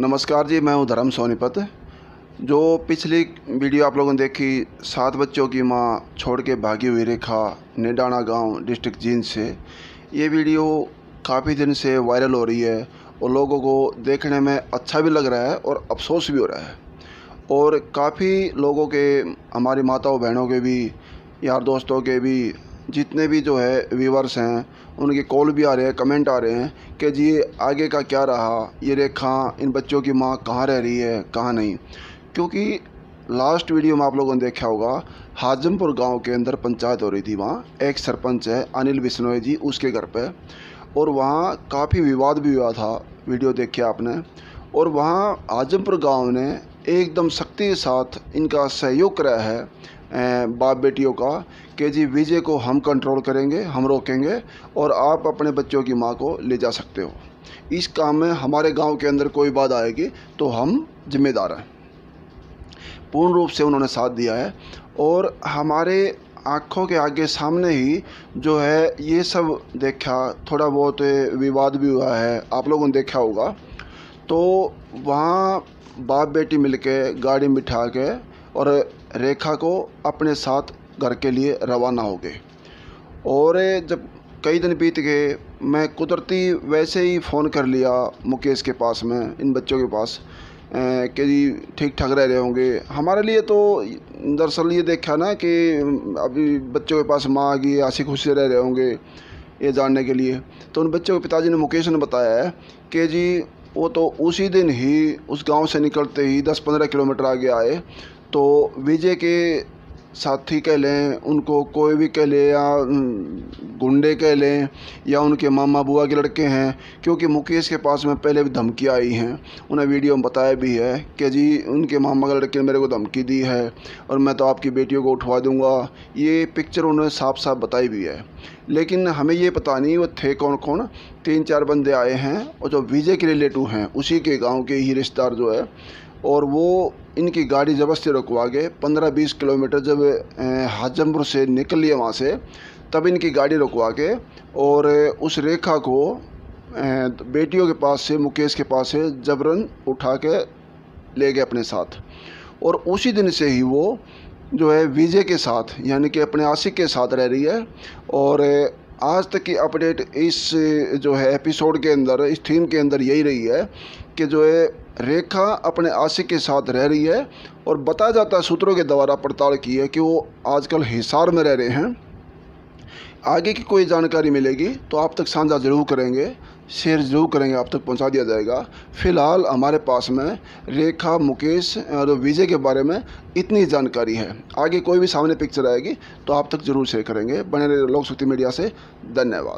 नमस्कार जी मैं हूँ धर्म सोनीपत जो पिछली वीडियो आप लोगों ने देखी सात बच्चों की माँ छोड़ के भागी हुई रेखा नेडाना गांव डिस्ट्रिक्ट जींद से ये वीडियो काफ़ी दिन से वायरल हो रही है और लोगों को देखने में अच्छा भी लग रहा है और अफसोस भी हो रहा है और काफ़ी लोगों के हमारी माताओं बहनों के भी यार दोस्तों के भी जितने भी जो है व्यूवर्स हैं उनके कॉल भी आ रहे हैं कमेंट आ रहे हैं कि जी आगे का क्या रहा ये रेखा इन बच्चों की माँ कहाँ रह रही है कहाँ नहीं क्योंकि लास्ट वीडियो में आप लोगों ने देखा होगा हाजमपुर गांव के अंदर पंचायत हो रही थी वहाँ एक सरपंच है अनिल बिश्नोई जी उसके घर पे और वहाँ काफ़ी विवाद भी हुआ था वीडियो देखे आपने और वहाँ हाजमपुर गांव ने एकदम सख्ती के साथ इनका सहयोग कराया है बाप बेटियों का कि जी वीज़े को हम कंट्रोल करेंगे हम रोकेंगे और आप अपने बच्चों की माँ को ले जा सकते हो इस काम में हमारे गांव के अंदर कोई बात आएगी तो हम जिम्मेदार हैं पूर्ण रूप से उन्होंने साथ दिया है और हमारे आँखों के आगे सामने ही जो है ये सब देखा थोड़ा बहुत विवाद भी हुआ है आप लोगों ने देखा होगा तो वहाँ बाप बेटी मिलके गाड़ी बिठा के और रेखा को अपने साथ घर के लिए रवाना हो गए और जब कई दिन बीत गए मैं कुदरती वैसे ही फ़ोन कर लिया मुकेश के पास में इन बच्चों के पास कि जी ठीक ठाक रह रहे होंगे हमारे लिए तो दरअसल ये देखा ना कि अभी बच्चों के पास माँ आ गई आशी खुशी रह रहे होंगे ये जानने के लिए तो उन बच्चों के पिताजी ने मुकेश ने बताया है कि जी वो तो उसी दिन ही उस गांव से निकलते ही 10-15 किलोमीटर आगे आए तो विजय के साथी कह लें उनको कोई भी कह लें या गुंडे कह लें या उनके मामा बुआ के लड़के हैं क्योंकि मुकेश के पास में पहले भी धमकियाँ आई हैं उन्हें वीडियो में बताया भी है कि जी उनके मामा के लड़के ने मेरे को धमकी दी है और मैं तो आपकी बेटियों को उठवा दूँगा ये पिक्चर उन्होंने साफ साफ बताई भी है लेकिन हमें ये पता नहीं वो थे कौन कौन तीन चार बंदे आए हैं और जो विजय के रिलेटिव हैं उसी के गाँव के ही रिश्तेदार जो है और वो इनकी गाड़ी ज़बरदस्ती रुकवा के पंद्रह बीस किलोमीटर जब हाजमपुर से निकल है वहाँ से तब इनकी गाड़ी रुकवा के और उस रेखा को बेटियों के पास से मुकेश के पास से जबरन उठा के ले गए अपने साथ और उसी दिन से ही वो जो है विजय के साथ यानी कि अपने आशिक के साथ रह रही है और आज तक की अपडेट इस जो है एपिसोड के अंदर इस थीम के अंदर यही रही है कि जो है रेखा अपने आशिक के साथ रह रही है और बताया जाता है सूत्रों के द्वारा पड़ताल की है कि वो आजकल हिसार में रह रहे हैं आगे की कोई जानकारी मिलेगी तो आप तक साझा ज़रूर करेंगे शेयर जरूर करेंगे आप तक पहुंचा दिया जाएगा फिलहाल हमारे पास में रेखा मुकेश और विजय के बारे में इतनी जानकारी है आगे कोई भी सामने पिक्चर आएगी तो आप तक जरूर शेयर करेंगे बने रहे लोक शक्ति मीडिया से धन्यवाद